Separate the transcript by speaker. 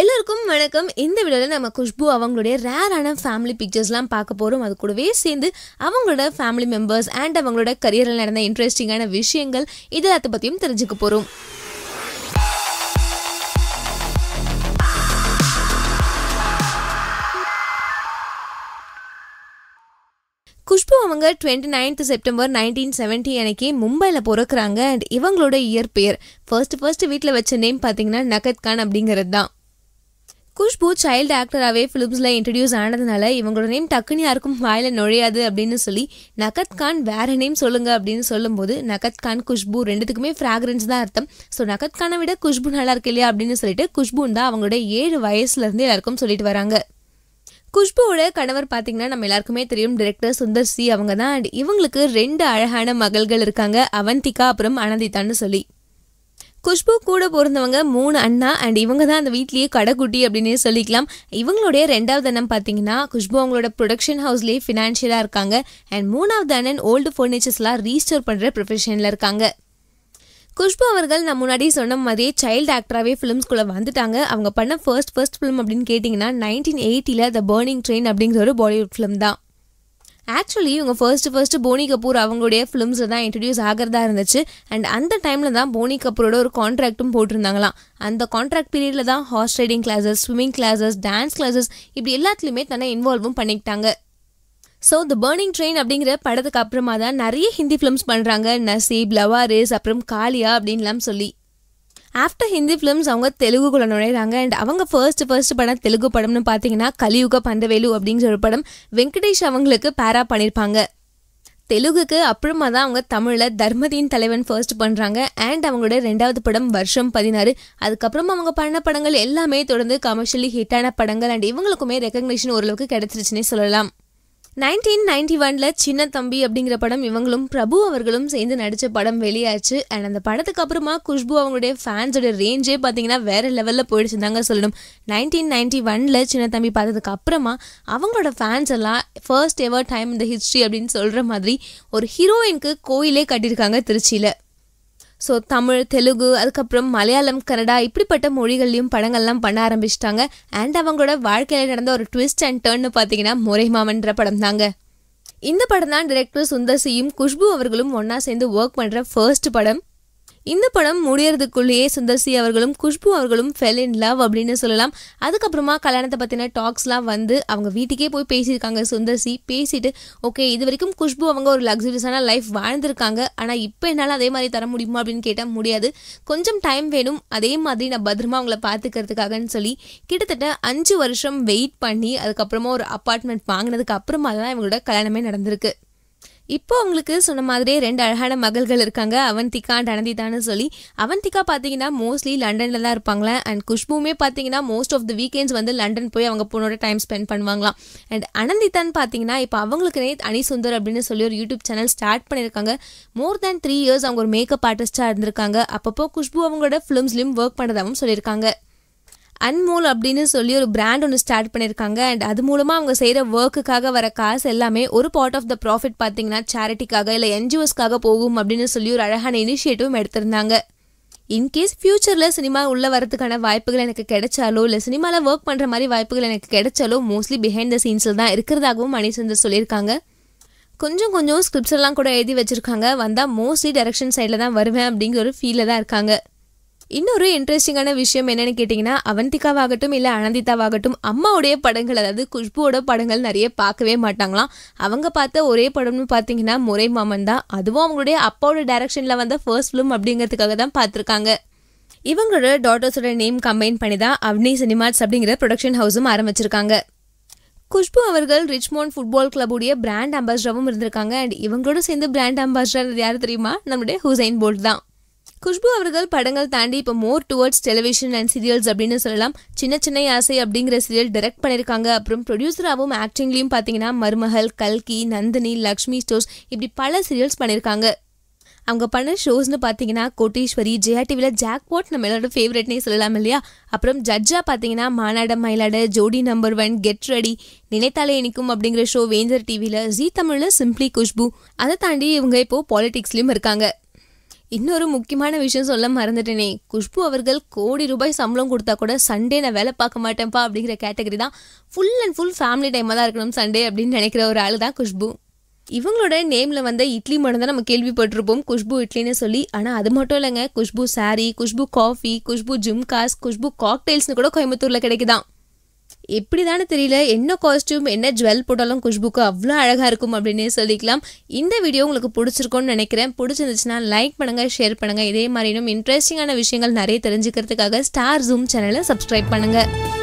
Speaker 1: எல்லோருக்கும் வணக்கம் இந்த வீடியோவில் நம்ம குஷ்பு அவங்களுடைய ரேரான ஃபேமிலி பிக்சர்ஸ்லாம் பார்க்க போகிறோம் அது கூடவே சேர்ந்து அவங்களோட ஃபேமிலி மெம்பர்ஸ் அண்ட் அவங்களோட கரியரில் நடந்த இன்ட்ரெஸ்டிங்கான விஷயங்கள் இது பற்றியும் தெரிஞ்சுக்க போகிறோம் குஷ்பு அவங்க twenty ninth September nineteen seventy அன்னைக்கு மும்பையில் பிறக்கிறாங்க அண்ட் இவங்களோட இயற்பெயர் ஃபர்ஸ்ட் ஃபர்ஸ்ட் வீட்டில் வச்ச நேம் பார்த்தீங்கன்னா நகத் கான் அப்படிங்கிறது தான் குஷ்பு சைல்டு ஆக்டராகவே ஃபிலிம்ஸில் இன்ட்ரடியூஸ் ஆனதுனால இவங்களோட நேம் டக்குன்னு யாருக்கும் வாயில் நுழையாது அப்படின்னு சொல்லி நகத் கான் வேறு நேம் சொல்லுங்கள் அப்படின்னு சொல்லும்போது நகத் கான் குஷ்பு ரெண்டுத்துக்குமே ஃப்ராக்ரன்ஸ் தான் அர்த்தம் ஸோ நகத் கானை விட குஷ்பு நல்லா இருக்கு இல்லையா அப்படின்னு சொல்லிட்டு குஷ்புன்னு தான் அவங்களோட ஏழு வயசுலேருந்து எல்லாருக்கும் சொல்லிட்டு வராங்க குஷ்புவோட கணவர் பார்த்தீங்கன்னா நம்ம எல்லாருக்குமே தெரியும் டிரெக்டர் சுந்தர் சி அவங்க தான் இவங்களுக்கு ரெண்டு அழகான மகள்கள் இருக்காங்க அவந்திகா அப்புறம் அனந்திதான்னு சொல்லி குஷ்பு கூட பிறந்தவங்க மூணு அண்ணா அண்ட் இவங்க தான் அந்த வீட்லேயே கடைக்குட்டி அப்படின்னே சொல்லிக்கலாம் இவங்களுடைய ரெண்டாவது அண்ணன் பார்த்தீங்கன்னா குஷ்பு அவங்களோட ப்ரொடக்ஷன் ஹவுஸ்லேயே ஃபினான்ஷியலாக இருக்காங்க அண்ட் மூணாவது அண்ணன் ஓல்டு ஃபர்னிச்சர்ஸ்லாம் ரீஸ்டோர் பண்ணுற ப்ரொஃபஷனில் இருக்காங்க குஷ்பு அவர்கள் நான் முன்னாடி சொன்ன மாதிரியே சைல்டு ஆக்டராகவே ஃபிலிம்ஸ்குள்ளே வந்துட்டாங்க அவங்க பண்ண ஃபர்ஸ்ட் ஃபர்ஸ்ட் ஃபிலிம் அப்படின்னு கேட்டிங்கன்னா நைன்டீன் எயிட்டியில் த பேர்னிங் ட்ரெயின் அப்படிங்கிற ஒரு பாலிவுட் ஃபிலிம் தான் ஆக்சுவலி இவங்க ஃபர்ஸ்ட் ஃபர்ஸ்ட் போனி கபூர் அவங்களுடைய ஃபிலிம்ஸில் தான் இன்ட்ரடியூஸ் ஆகிறதா இருந்துச்சு அண்ட் அந்த டைமில் தான் போனி கபூரோட ஒரு கான்ட்ராக்ட்டும் போட்டிருந்தாங்களாம் அந்த கான்ட்ராக்ட் பீரியடில் தான் horse riding classes swimming classes dance classes இப்படி எல்லாத்துலேயுமே தன்னை இன்வால்வும் பண்ணிக்கிட்டாங்க ஸோ த பேர்னிங் ட்ரெயின் அப்படிங்கிற படத்துக்கு அப்புறமா தான் நிறைய ஹிந்தி ஃபிலிம்ஸ் பண்ணுறாங்க நசீப் லவாரிஸ் அப்புறம் காளியா அப்படின்லாம் சொல்லி ஆஃப்டர் ஹிந்தி ஃபிலிம்ஸ் அவங்க தெலுங்குக்குள்ள நுழையிறாங்க அண்ட் அவங்க ஃபர்ஸ்ட் ஃபர்ஸ்ட் படம் தெலுங்கு படம்னு பார்த்தீங்கன்னா கலியுக பந்தவேலு அப்படிங்கிற ஒரு படம் வெங்கடேஷ் அவங்களுக்கு பேரா பண்ணியிருப்பாங்க தெலுங்குக்கு அப்புறமா தான் அவங்க தமிழில் தர்மதியின் தலைவன் ஃபர்ஸ்ட் பண்ணுறாங்க அண்ட் அவங்களோட ரெண்டாவது படம் வருஷம் பதினாறு அதுக்கப்புறம் அவங்க பண்ண படங்கள் எல்லாமே தொடர்ந்து கமர்ஷியலி ஹிட்டான படங்கள் அண்ட் இவங்களுக்குமே ரெக்கக்னேஷன் ஓரளவுக்கு கிடைச்சிருச்சுன்னே சொல்லலாம் நைன்டீன் நைன்டி ஒன்ல சின்ன தம்பி அப்படிங்கிற படம் இவங்களும் பிரபு அவர்களும் சேர்ந்து நடித்த படம் வெளியாச்சு அண்ட் அந்த படத்துக்கு அப்புறமா குஷ்பு அவங்களுடைய ஃபேன்ஸோட ரேஞ்சே பார்த்தீங்கன்னா வேற லெவலில் போயிடுச்சு தாங்க சொல்லணும் நைன்டீன் நைன்டி ஒன்ல சின்ன தம்பி பார்த்ததுக்கு அப்புறமா அவங்களோட ஃபேன்ஸ் எல்லாம் ஃபர்ஸ்ட் எவர் டைம் இந்த ஹிஸ்ட்ரி அப்படின்னு சொல்கிற மாதிரி ஒரு ஹீரோயினுக்கு கோயிலே கட்டியிருக்காங்க திருச்சியில் ஸோ தமிழ் தெலுங்கு அதுக்கப்புறம் மலையாளம் கன்னடா இப்படிப்பட்ட மொழிகள்லையும் படங்கள்லாம் பண்ண ஆரம்பிச்சிட்டாங்க அண்ட் அவங்களோட வாழ்க்கையில் நடந்த ஒரு ட்விஸ்ட் அண்ட் டேர்ன்னு பார்த்தீங்கன்னா முறைமாமன்ற படம் தாங்க இந்த படம் தான் டிரெக்டர் சுந்தர் சியும் குஷ்பு அவர்களும் ஒன்னா சேர்ந்து ஒர்க் பண்ணுற ஃபர்ஸ்ட் படம் இந்த படம் முடியறதுக்குள்ளேயே சுந்தர்சி அவர்களும் குஷ்பு அவர்களும் ஃபெல் இன் லவ் அப்படின்னு சொல்லலாம் அதுக்கப்புறமா கல்யாணத்தை பற்றின டாக்ஸ்லாம் வந்து அவங்க வீட்டுக்கே போய் பேசியிருக்காங்க சுந்தர்சி பேசிட்டு ஓகே இது வரைக்கும் குஷ்பு அவங்க ஒரு லக்ஸுரியஸான லைஃப் வாழ்ந்திருக்காங்க ஆனால் இப்போ என்னால் அதே மாதிரி தர முடியுமா அப்படின்னு கேட்டால் முடியாது கொஞ்சம் டைம் வேணும் அதே மாதிரி நான் பத்திரமா அவங்கள பார்த்துக்கிறதுக்காகன்னு சொல்லி கிட்டத்தட்ட அஞ்சு வருஷம் வெயிட் பண்ணி அதுக்கப்புறமா ஒரு அப்பார்ட்மெண்ட் வாங்கினதுக்கு அப்புறமா தான் இவங்களோட கல்யாணமே நடந்திருக்கு இப்போ உங்களுக்கு சொன்ன மாதிரியே ரெண்டு அழகான மகள்கள் இருக்காங்க அவந்திகா அனந்திதான்னு சொல்லி அவந்திகா பார்த்தீங்கன்னா மோஸ்ட்லி லண்டனில் தான் இருப்பாங்களே அண்ட் குஷ்புமே பார்த்தீங்கன்னா மோஸ்ட் ஆஃப் த வீக்கெண்ட்ஸ் வந்து லண்டன் போய் அவங்க பொண்ணோட டைம் ஸ்பெண்ட் பண்ணுவாங்களாம் அண்ட் அனந்திதான்னு பார்த்தீங்கன்னா இப்போ அவங்களுக்கு அவங்களுக்குனே அனிசுந்தர் அப்படின்னு சொல்லி ஒரு யூடியூப் சேனல் ஸ்டார்ட் பண்ணியிருக்காங்க மோர் தேன் த்ரீ இயர்ஸ் அவங்க ஒரு மேக்கப் ஆர்டிஸ்டாக இருந்திருக்காங்க அப்பப்போ குஷ்பு அவங்களோட ஃபிலிம்ஸ்லையும் ஒர்க் பண்ணதாகவும் சொல்லியிருக்காங்க அன்மோல் அப்படின்னு சொல்லி ஒரு பிராண்ட் ஒன்று ஸ்டார்ட் பண்ணியிருக்காங்க அண்ட் அது மூலமாக அவங்க செய்கிற ஒர்க்குக்காக வர காசு எல்லாமே ஒரு பார்ட் ஆஃப் த ப்ராஃபிட் பார்த்தீங்கன்னா சேரிட்டிக்காக இல்லை என்ஜிஓஸ்க்காக போகும் அப்படின்னு சொல்லி ஒரு அழகான இனிஷியேட்டிவும் எடுத்திருந்தாங்க இன்கேஸ் ஃப்யூச்சரில் சினிமா உள்ளே வரதுக்கான வாய்ப்புகள் எனக்கு கிடைச்சாலோ இல்லை சினிமாவில் ஒர்க் பண்ணுற மாதிரி வாய்ப்புகள் எனக்கு கிடைச்சாலோ மோஸ்ட்லி பிஹைண்ட் த சீன்ஸில் தான் இருக்கிறதாகவும் மணிச்சந்தர் சொல்லியிருக்காங்க கொஞ்சம் கொஞ்சம் ஸ்கிரிப்ட்ஸ் எல்லாம் கூட எழுதி வச்சுருக்காங்க வந்தால் மோஸ்ட்லி டேரக்ஷன் சைடில் தான் வருவேன் அப்படிங்கிற ஒரு ஃபீலில் தான் இருக்காங்க இன்னொரு இன்ட்ரெஸ்டிங்கான விஷயம் என்னென்னு கேட்டிங்கன்னா அவந்திகாவாகட்டும் இல்லை அனந்திதாவாகட்டும் அம்மாவுடைய படங்கள் அதாவது குஷ்புவோட படங்கள் நிறைய பார்க்கவே மாட்டாங்களாம் அவங்க பார்த்த ஒரே படம்னு பார்த்தீங்கன்னா முறை மாமன் தான் அதுவும் அவங்களுடைய அப்பாவோட டைரக்ஷனில் வந்த ஃபர்ஸ்ட் ஃபிலிம் அப்படிங்கிறதுக்காக தான் பார்த்துருக்காங்க இவங்களோட டாட்டர்ஸோட நேம் கம்பைன் பண்ணி தான் அவ்னி சினிமாஸ் அப்படிங்கிற ப்ரொடக்ஷன் ஹவுஸும் ஆரம்பிச்சிருக்காங்க குஷ்பு அவர்கள் ரிச்மோண்ட் ஃபுட்பால் கிளப்புடைய பிராண்ட் அம்பாசிடரவும் இருந்திருக்காங்க அண்ட் இவங்களோட சேர்ந்து பிராண்ட் அம்பாசிடர் யார் தெரியுமா நம்மளுடைய ஹுசைன் போல்ட் தான் குஷ்பு அவர்கள் படங்கள் தாண்டி இப்போ more towards television and serials அப்படின்னு சொல்லலாம் சின்ன சின்ன ஆசை அப்படிங்கிற சீரியல் டெரெக்ட் பண்ணியிருக்காங்க அப்புறம் ப்ரொடியூசராகவும் ஆக்டிங்லையும் பார்த்தீங்கன்னா மருமகள் கல்கி நந்தினி லக்ஷ்மி ஸ்டோர்ஸ் இப்படி பல சீரியல்ஸ் பண்ணியிருக்காங்க அவங்க பண்ண ஷோஸ்னு பார்த்தீங்கன்னா கோட்டீஸ்வரி ஜெயா டிவியில் ஜாக்பாட் நம்ம எல்லாரோட ஃபேவரெட்னே சொல்லலாம் இல்லையா அப்புறம் ஜட்ஜாக பார்த்தீங்கன்னா மானாட மயிலாட ஜோடி நம்பர் ஒன் கெட் ரெடி நினைத்தாலே இனிக்கும் அப்படிங்கிற ஷோ வேந்தர் டிவியில் ஜி தமிழில் சிம்ப்ளி குஷ்பு அதை தாண்டி இவங்க இப்போது பாலிடிக்ஸ்லேயும் இருக்காங்க இன்னொரு முக்கியமான விஷயம் சொல்ல மறந்துட்டேனே குஷ்பு அவர்கள் கோடி ரூபாய் சம்பளம் கொடுத்தா கூட சண்டே நான் வேலை பார்க்க மாட்டேன்ப்பா அப்படிங்கிற கேட்டகரி தான் ஃபுல் அண்ட் ஃபுல் ஃபேமிலி டைமாக தான் இருக்கணும் சண்டே அப்படின்னு நினைக்கிற ஒரு ஆள் தான் குஷ்பு இவங்களோட நேமில் வந்து இட்லி மட்டும் தான் நம்ம கேள்விப்பட்டிருப்போம் குஷ்பு இட்லின்னு சொல்லி ஆனால் அது மட்டும் இல்லைங்க குஷ்பு சாரி குஷ்பு காஃபி குஷ்பு ஜும்காஸ் குஷ்பு காக்டெயில்ஸ்னு கூட கோயம்புத்தூரில் கிடைக்குதான் எப்படி தானே தெரியல என்ன காஸ்டியூம் என்ன ஜுவல் போட்டாலும் குஷ்புக்கு அவ்வளோ அழகாக இருக்கும் அப்படின்னு சொல்லிக்கலாம் இந்த வீடியோ உங்களுக்கு பிடிச்சிருக்கும்னு நினைக்கிறேன் பிடிச்சிருந்துச்சுன்னா லைக் பண்ணுங்கள் ஷேர் பண்ணுங்கள் இதே மாதிரி இன்னும் இன்ட்ரெஸ்டிங்கான விஷயங்கள் நிறைய தெரிஞ்சுக்கிறதுக்காக ஸ்டார் ஜூம் சேனலை சப்ஸ்கிரைப் பண்ணுங்கள்